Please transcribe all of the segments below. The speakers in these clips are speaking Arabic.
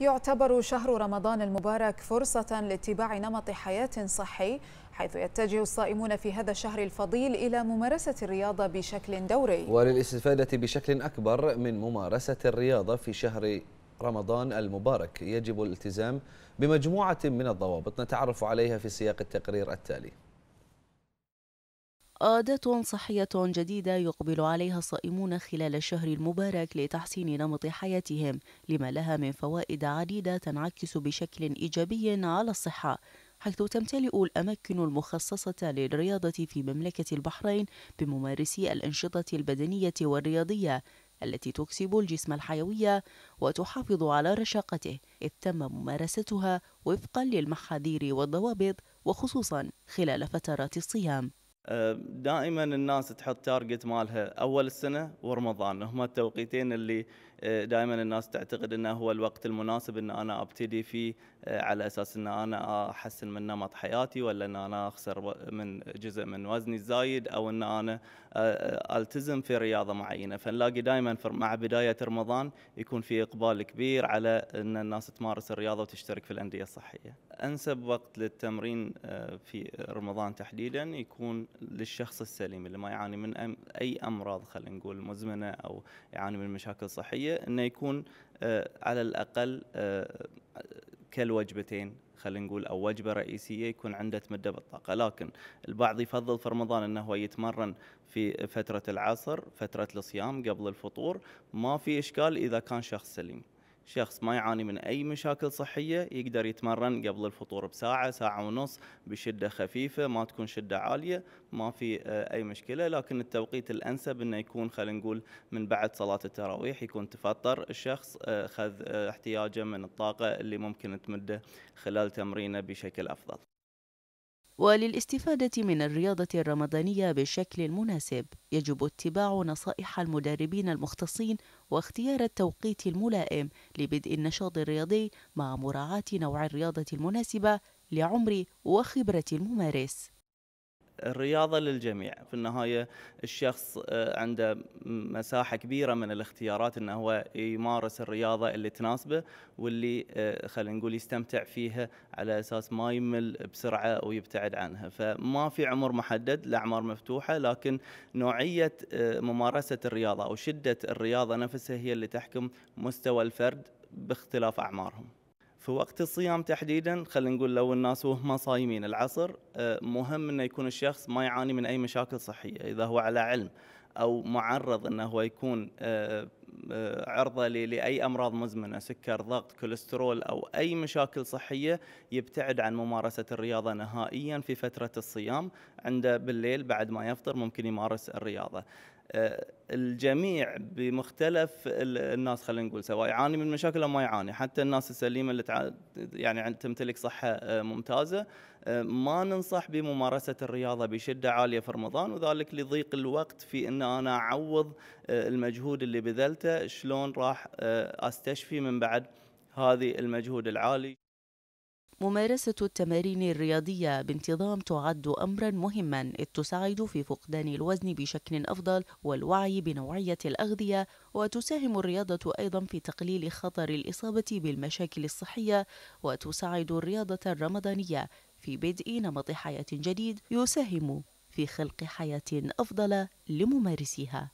يعتبر شهر رمضان المبارك فرصة لاتباع نمط حياة صحي حيث يتجه الصائمون في هذا الشهر الفضيل إلى ممارسة الرياضة بشكل دوري وللاستفادة بشكل أكبر من ممارسة الرياضة في شهر رمضان المبارك يجب الالتزام بمجموعة من الضوابط نتعرف عليها في سياق التقرير التالي عادة صحية جديدة يقبل عليها الصائمون خلال الشهر المبارك لتحسين نمط حياتهم لما لها من فوائد عديدة تنعكس بشكل إيجابي على الصحة حيث تمتلئ الأماكن المخصصة للرياضة في مملكة البحرين بممارسي الأنشطة البدنية والرياضية التي تكسب الجسم الحيوية وتحافظ على رشاقته إذ تم ممارستها وفقا للمحاذير والضوابط وخصوصا خلال فترات الصيام آه، دائما الناس تحط تارجت مالها اول السنه ورمضان هما التوقيتين اللي آه، دائما الناس تعتقد انه هو الوقت المناسب ان انا ابتدي فيه آه، على اساس ان انا احسن من نمط حياتي ولا ان انا اخسر من جزء من وزني الزايد او ان انا آه، التزم في رياضه معينه فنلاقي دائما مع بدايه رمضان يكون في اقبال كبير على ان الناس تمارس الرياضه وتشترك في الانديه الصحيه. انسب وقت للتمرين في رمضان تحديدا يكون للشخص السليم اللي ما يعاني من اي امراض خلينا نقول مزمنه او يعاني من مشاكل صحيه الأساسية أنه يكون آه، على الأقل آه، كالوجبتين خلينا نقول او وجبه رئيسيه يكون عنده تمده بالطاقه لكن البعض يفضل في رمضان انه هو يتمرن في فتره العصر فتره الصيام قبل الفطور ما في اشكال اذا كان شخص سليم شخص ما يعاني من اي مشاكل صحيه يقدر يتمرن قبل الفطور بساعه ساعه ونص بشده خفيفه ما تكون شده عاليه ما في آه، اي مشكله لكن التوقيت الانسب انه يكون خلينا نقول من بعد صلاه التراويح يكون تفطر الشخص آه، خذ آه، احتياجه من الطاقه اللي ممكن تمده خلال تمرينه بشكل افضل وللاستفادة من الرياضة الرمضانية بالشكل المناسب يجب اتباع نصائح المدربين المختصين واختيار التوقيت الملائم لبدء النشاط الرياضي مع مراعاة نوع الرياضة المناسبة لعمر وخبرة الممارس الرياضة للجميع في النهاية الشخص آه، عنده مساحة كبيرة من الاختيارات أنه هو يمارس الرياضة اللي تناسبه واللي آه، خلينا نقول يستمتع فيها على أساس ما يمل بسرعة ويبتعد عنها فما في عمر محدد الأعمار مفتوحة لكن نوعية آه، ممارسة الرياضة أو شدة الرياضة نفسها هي اللي تحكم مستوى الفرد باختلاف أعمارهم في وقت الصيام تحديدا خلينا نقول لو الناس وهم صايمين العصر آه، مهم انه يكون الشخص ما يعاني من اي مشاكل صحيه اذا هو على علم او معرض انه هو يكون آه، آه، عرضه لاي امراض مزمنه سكر ضغط كوليسترول او اي مشاكل صحيه يبتعد عن ممارسه الرياضه نهائيا في فتره الصيام عنده بالليل بعد ما يفطر ممكن يمارس الرياضه آه، الجميع بمختلف الناس خلينا نقول سواء يعاني من مشاكل او ما يعاني حتى الناس السليمه اللي تع... يعني تمتلك صحه آه، ممتازه آه، ما ننصح بممارسه الرياضه بشده عاليه في رمضان وذلك لضيق الوقت في ان انا اعوض المجهود اللي بذلته شلون راح استشفي من بعد هذه المجهود العالي ممارسة التمارين الرياضية بانتظام تعد أمرا مهما إذ تساعد في فقدان الوزن بشكل أفضل والوعي بنوعية الأغذية وتساهم الرياضة أيضا في تقليل خطر الإصابة بالمشاكل الصحية وتساعد الرياضة الرمضانية في بدء نمط حياة جديد يساهم في خلق حياة أفضل لممارسيها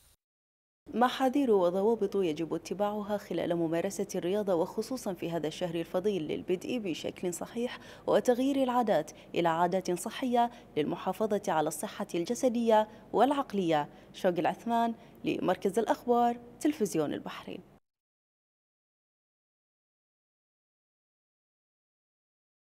محاذير وضوابط يجب اتباعها خلال ممارسة الرياضة وخصوصا في هذا الشهر الفضيل للبدء بشكل صحيح وتغيير العادات إلى عادات صحية للمحافظة على الصحة الجسدية والعقلية شوق العثمان لمركز الأخبار تلفزيون البحرين